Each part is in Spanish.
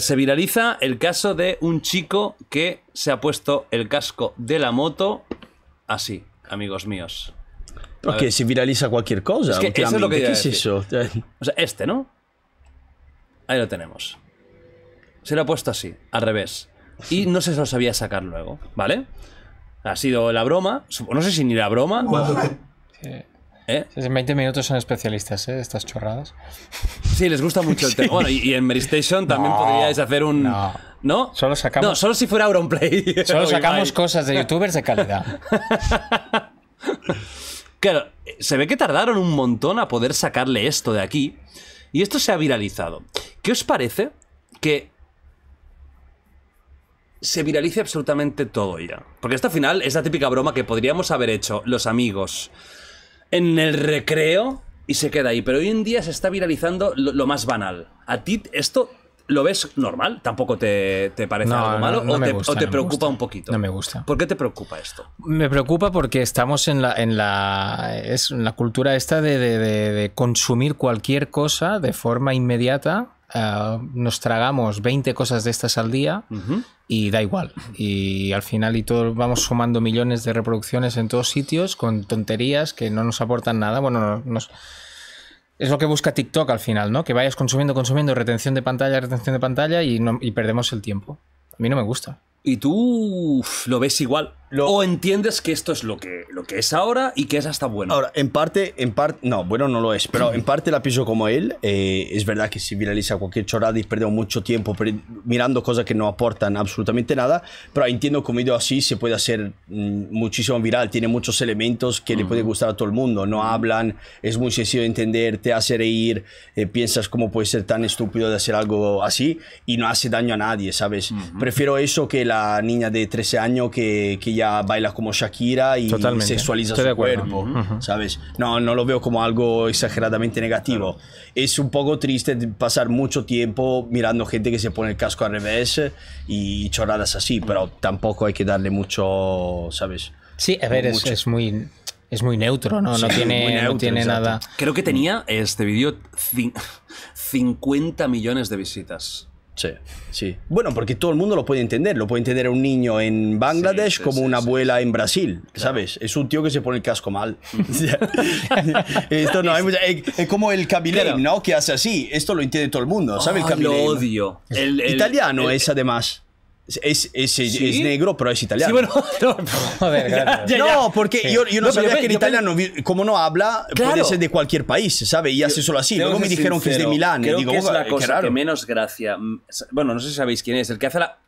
Se viraliza el caso de un chico que se ha puesto el casco de la moto así, amigos míos. porque se viraliza cualquier cosa. que ¿Qué es eso? O sea, este, ¿no? Ahí lo tenemos. Se lo ha puesto así, al revés. Y no se lo sabía sacar luego, ¿vale? Ha sido la broma. No sé si ni la broma. ¿Eh? En 20 minutos son especialistas, ¿eh? Estas chorradas. Sí, les gusta mucho el tema. Bueno, y, en Mary también podríais hacer un. No. no. Solo sacamos. solo si fuera Auronplay. Solo sacamos cosas de youtubers de calidad. claro, se ve que tardaron un montón a poder sacarle esto de aquí. Y esto se ha viralizado. ¿Qué os parece que se viralice absolutamente todo ya? Porque hasta al final es la típica broma que podríamos haber hecho los amigos en el recreo y se queda ahí. Pero hoy en día se está viralizando lo, más banal. ¿A ti esto lo ves normal? ¿Tampoco te, parece algo malo? o, te, preocupa un poquito? No me gusta. ¿Por qué te preocupa esto? Me preocupa porque estamos en la, en la, es la cultura esta de consumir cualquier cosa de forma inmediata eh, nos tragamos 20 cosas de estas al día y da igual. Y al final y todo vamos sumando millones de reproducciones en todos sitios con tonterías que no nos aportan nada. Bueno, nos... es lo que busca TikTok al final, ¿no? Que vayas consumiendo, consumiendo, retención de pantalla, retención de pantalla y perdemos el tiempo. A mí no me gusta. ¿Y tú lo ves igual? O entiendes que esto es lo que, lo que es ahora y que es hasta bueno. Ahora, en parte, en parte, no, bueno no lo es, pero en parte la piso como él. Eh, es verdad que si viraliza cualquier chorada y perdemos mucho tiempo mirando cosas que no aportan absolutamente nada, pero entiendo que un video así se puede hacer mm, muchísimo viral, tiene muchos elementos que le puede gustar a todo el mundo. No hablan, es muy sencillo de entender, te hace reír, eh, piensas cómo puede ser tan estúpido de hacer algo así y no hace daño a nadie, ¿sabes? Prefiero eso que la niña de 13 años que, que baila como Shakira y sexualiza su cuerpo, ¿sabes? No, no lo veo como algo exageradamente negativo. Es un poco triste pasar mucho tiempo mirando gente que se pone el casco al revés eh, y chorradas así, pero tampoco hay que darle mucho, ¿sabes? Sí, a ver, es, muy es muy neutro, ¿no? tiene, no tiene nada. Creo que tenía este vídeo 50 millones de visitas. Sí, sí. Bueno, porque todo el mundo lo puede entender. Lo puede entender un niño en Bangladesh como una abuela en Brasil, ¿sabes? Es un tío que se pone el casco mal. Esto no, eh, es, como el cabilein, ¿no? Que hace así. Esto lo entiende todo el mundo, ¿sabes? el Lo odio. El, Italiano es además. Es, negro, pero es italiano. no, porque yo, yo, no, sabía que el italiano, como no habla, puede ser de cualquier país, ¿sabes? Y hace solo así. Luego me dijeron que es de Milán. digo, que es la cosa que menos gracia. Mm, bueno, no sé si sabéis quién es. El que hace la.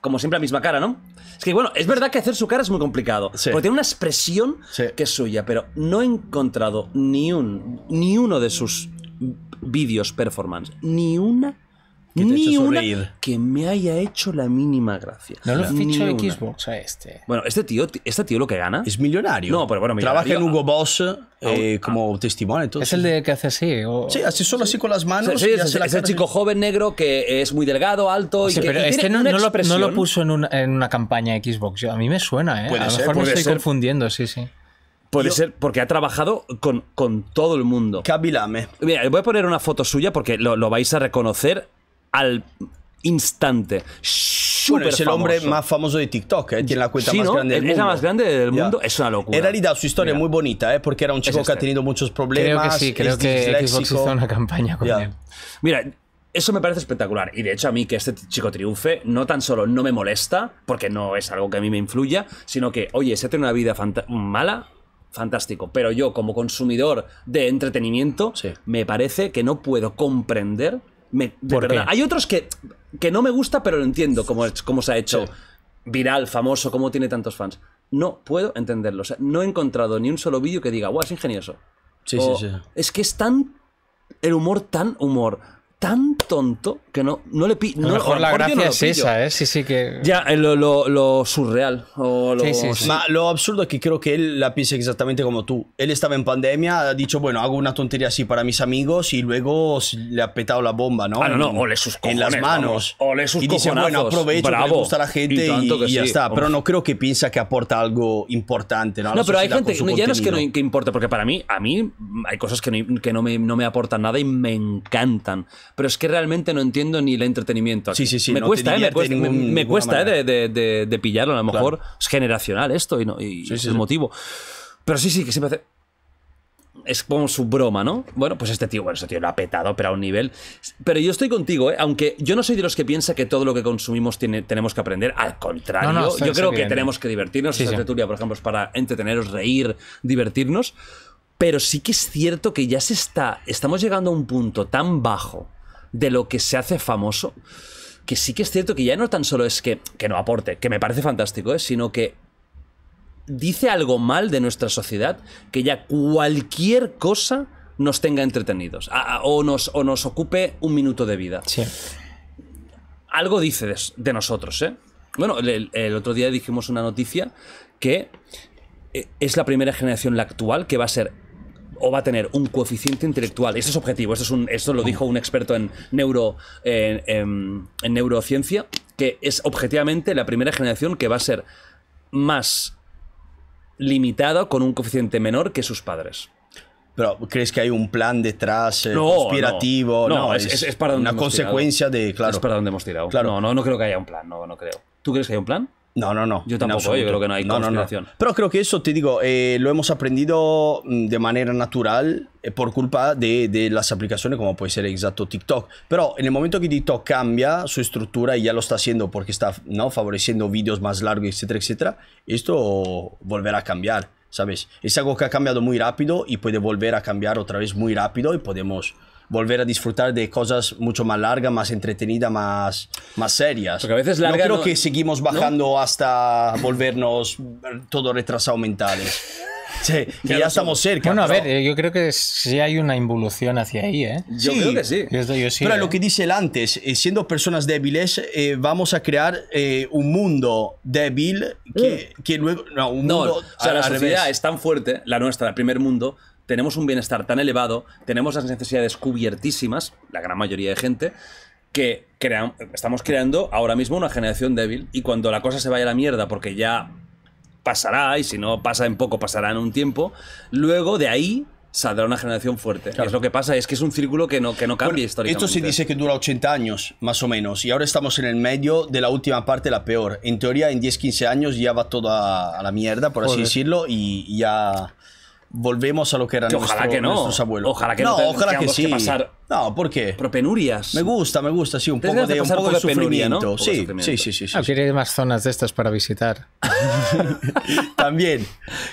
Como siempre, la misma cara, ¿no? Es que, bueno, es verdad que hacer su cara es muy complicado. Porque tiene una expresión que es suya, pero no he encontrado ni, un, ni uno de sus vídeos performance, ni una ni una que me haya hecho la mínima gracia. No lo ficho Xbox a este. Bueno, este tío, este tío lo que gana. Es millonario. Trabaja en Hugo Boss eh, como testimonio. Es el de que hace así. Sí, así solo así con las manos. es, el chico joven negro que es muy delgado, alto. que, pero este no, lo, puso en una, campaña Xbox. a mí me suena, ¿eh? a lo mejor me estoy confundiendo, sí, sí. Puede ser porque ha trabajado con, con todo el mundo. Kabilame. Mira, voy a poner una foto suya porque lo, lo vais a reconocer al instante. Super es el hombre más famoso de TikTok, ¿eh? tiene la cuenta más grande del es mundo. la más grande del mundo, es una locura. En realidad su historia es muy bonita, ¿eh? porque era un chico que este. ha tenido muchos problemas. Creo que sí, creo que hizo una campaña con él. Mira, eso me parece espectacular. Y de hecho, a mí que este chico triunfe, no tan solo no me molesta, porque no es algo que a mí me influya, sino que, oye, se ha tenido una vida mala, fantástico. Pero yo, como consumidor de entretenimiento, me parece que no puedo comprender hay otros que, que no me gusta, pero lo entiendo cómo, se ha hecho viral, famoso, cómo tiene tantos fans. No puedo entenderlo. no he encontrado ni un solo vídeo que diga, wow es ingenioso. Es que es tan. El humor, tan humor tan tonto que no, no le pide. No, mejor la gracia es esa, ¿eh? Sí, sí que. Ya, eh, lo, lo, surreal. O lo, lo absurdo es que creo que él la piensa exactamente como tú. Él estaba en pandemia, ha dicho, bueno, hago una tontería así para mis amigos y luego le ha petado la bomba, ¿no? Ah, no, En las manos. sus Y dice, bueno, aprovecho le gusta a la gente y, ya está. Pero no creo que piensa que aporta algo importante, ¿no? pero hay gente, ya no es que, no, importa, porque para mí, a mí hay cosas que no, que no, me, no me aportan nada y me encantan pero es que realmente no entiendo ni el entretenimiento. Sí, sí, sí. Me ¿eh? cuesta, eh, me cuesta, de, pillarlo. A lo mejor es generacional esto y, no, y es el motivo. Pero sí, sí, que siempre hace es como su broma, ¿no? Bueno, pues este tío, bueno, este tío lo ha petado, pero a un nivel. Pero yo estoy contigo, ¿eh? aunque yo no soy de los que piensa que todo lo que consumimos tiene, tenemos que aprender. Al contrario, yo creo que tenemos que divertirnos. esa por ejemplo, para entreteneros, reír, divertirnos. Pero sí que es cierto que ya se está. Estamos llegando a un punto tan bajo de lo que se hace famoso, que sí que es cierto que ya no tan solo es que, que no aporte, que me parece fantástico, ¿eh? sino que dice algo mal de nuestra sociedad, que ya cualquier cosa nos tenga entretenidos o, nos, nos ocupe un minuto de vida. Algo dice de, nosotros, ¿eh? Bueno, el, otro día dijimos una noticia que eh, es la primera generación, la actual, que va a ser o va a tener un coeficiente intelectual. Eso es objetivo, eso es un, esto lo dijo un experto en, neuro, en, neurociencia, que es objetivamente la primera generación que va a ser más limitada con un coeficiente menor que sus padres. Pero crees que hay un plan detrás eh, no, no, es, es, para una consecuencia de claro. Es para donde hemos tirado. Claro. No, no, no creo que haya un plan, no, no creo. ¿Tú crees que hay un plan? No, no, no. Yo tampoco, yo creo que no hay no, Pero creo que eso, te digo, eh, lo hemos aprendido mm, de manera natural eh, por culpa de, las aplicaciones como puede ser exacto TikTok. Pero en el momento que TikTok cambia su estructura y ya lo está haciendo porque está ¿no? favoreciendo vídeos más largos, etcétera, etcétera, esto volverá a cambiar, ¿sabes? Es algo que ha cambiado muy rápido y puede volver a cambiar otra vez muy rápido y podemos volver a disfrutar de cosas mucho más largas, más entretenidas, más, más serias. Porque no creo que seguimos bajando hasta volvernos todo retrasado mentales. Sí, que ya, estamos cerca. Bueno, a ver, eh, yo creo que sí hay una involución hacia ahí, ¿eh? Yo creo que sí. pero lo eh. que dice él antes, eh, siendo personas débiles, vamos a crear un mundo débil que, mm. que luego. No, un mundo, la sociedad es tan fuerte, la nuestra, el primer mundo, tenemos un bienestar tan elevado, tenemos las necesidades cubiertísimas, la gran mayoría de gente, que estamos creando ahora mismo una generación débil y cuando la cosa se vaya a la mierda porque ya pasará, y si no pasa en poco, pasará en un tiempo. Luego de ahí saldrá una generación fuerte. Es lo que pasa, es que es un círculo que no, que no cambia históricamente. Esto se dice que dura 80 años, más o menos, y ahora estamos en el medio de la última parte, la peor. En teoría, en 10-15 años ya va todo a, la mierda, por así decirlo, y ya volvemos a lo que eran nuestros abuelos. Ojalá que no, ojalá que sí. no, ¿por qué? penurias. Me gusta, me gusta, sí, un poco de, sufrimiento. sí, sí, sí, sí, sí, más zonas de estas para visitar. También.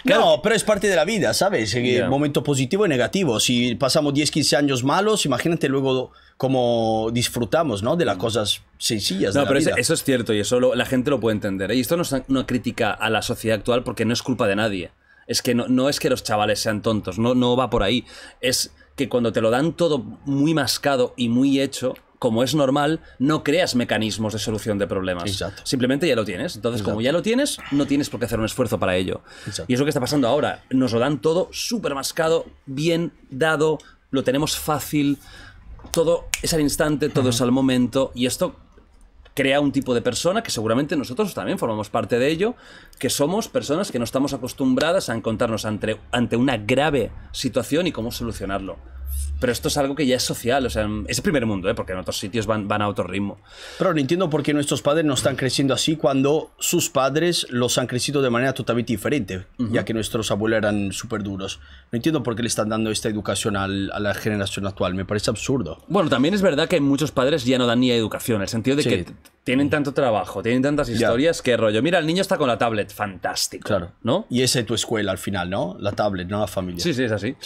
No, pero es parte de la vida, ¿sabes? Eh, momento positivo y negativo. Si pasamos 10, 15 años malos, imagínate luego cómo disfrutamos, ¿no? De las cosas sencillas. No, pero eso es cierto y eso la gente lo puede entender. Y esto no es una crítica a la sociedad actual porque no es culpa de nadie. Es que no, es que los chavales sean tontos, no, no va por ahí. Es que cuando te lo dan todo muy mascado y muy hecho, como es normal, no creas mecanismos de solución de problemas. Simplemente ya lo tienes. Entonces, como ya lo tienes, no tienes por qué hacer un esfuerzo para ello. Y es lo que está pasando ahora. Nos lo dan todo súper mascado, bien dado, lo tenemos fácil, todo es al instante, todo es al momento. Y esto crea un tipo de persona que seguramente nosotros también formamos parte de ello, que somos personas que no estamos acostumbradas a encontrarnos ante, ante una grave situación y cómo solucionarlo. Pero esto es algo que ya es social, o sea, es el primer mundo, ¿eh? porque en otros sitios van, van a otro ritmo. Pero no entiendo por qué nuestros padres no están creciendo así cuando sus padres los han crecido de manera totalmente diferente, ya que nuestros abuelos eran súper duros. No entiendo por qué le están dando esta educación a la generación actual, me parece absurdo. Bueno, también es verdad que muchos padres ya no dan ni educación, en el sentido de que tienen tanto trabajo, tienen tantas historias que rollo, mira, el niño está con la tablet, fantástico. Claro. ¿No? Y esa es tu escuela al final, ¿no? La tablet, no la familia. Sí, sí, es así.